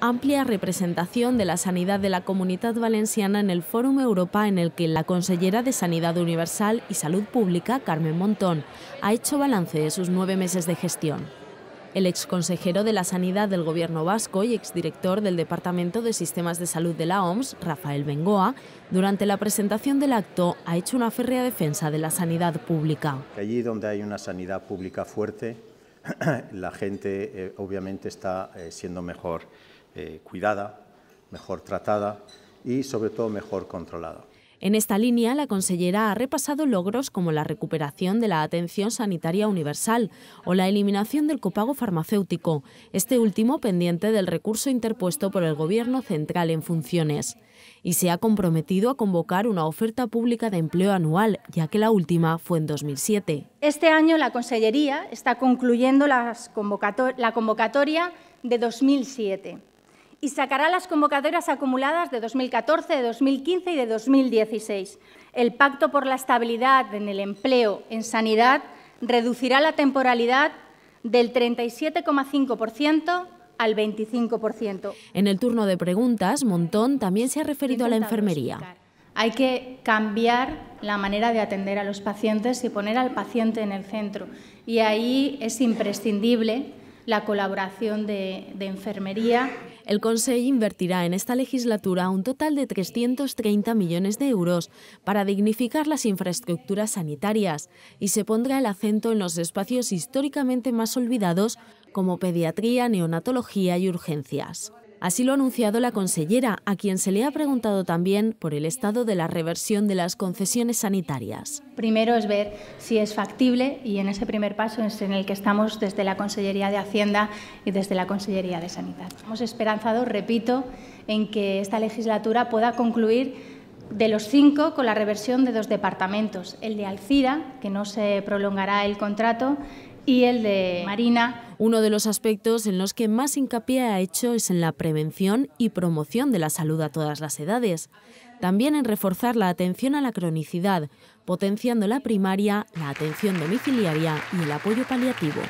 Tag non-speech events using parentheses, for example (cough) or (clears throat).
amplia representación de la sanidad de la comunidad valenciana en el Fórum Europa en el que la consellera de Sanidad Universal y Salud Pública, Carmen Montón, ha hecho balance de sus nueve meses de gestión. El exconsejero de la Sanidad del Gobierno vasco y exdirector del Departamento de Sistemas de Salud de la OMS, Rafael Bengoa, durante la presentación del acto ha hecho una férrea defensa de la sanidad pública. Allí donde hay una sanidad pública fuerte, (clears throat) la gente eh, obviamente está eh, siendo mejor eh, cuidada, mejor tratada y sobre todo mejor controlada. En esta línea, la consellera ha repasado logros como la recuperación de la atención sanitaria universal o la eliminación del copago farmacéutico, este último pendiente del recurso interpuesto por el Gobierno central en funciones. Y se ha comprometido a convocar una oferta pública de empleo anual, ya que la última fue en 2007. Este año la Consellería está concluyendo la convocatoria de 2007 y sacará las convocatorias acumuladas de 2014, de 2015 y de 2016. El Pacto por la Estabilidad en el Empleo en Sanidad reducirá la temporalidad del 37,5% al 25%. En el turno de preguntas, Montón también se ha referido a la enfermería. Hay que cambiar la manera de atender a los pacientes y poner al paciente en el centro. Y ahí es imprescindible la colaboración de, enfermería. El Consejo invertirá en esta legislatura un total de 330 millones de euros para dignificar las infraestructuras sanitarias y se pondrá el acento en los espacios históricamente más olvidados como pediatría, neonatología y urgencias. Así lo ha anunciado la consellera, a quien se le ha preguntado también por el estado de la reversión de las concesiones sanitarias. Primero es ver si es factible y en ese primer paso es en el que estamos desde la Consellería de Hacienda y desde la Consellería de Sanidad. Hemos esperanzado, repito, en que esta legislatura pueda concluir de los cinco con la reversión de dos departamentos, el de Alcira, que no se prolongará el contrato, y el de Marina, uno de los aspectos en los que más hincapié ha hecho es en la prevención y promoción de la salud a todas las edades. También en reforzar la atención a la cronicidad, potenciando la primaria, la atención domiciliaria y el apoyo paliativo.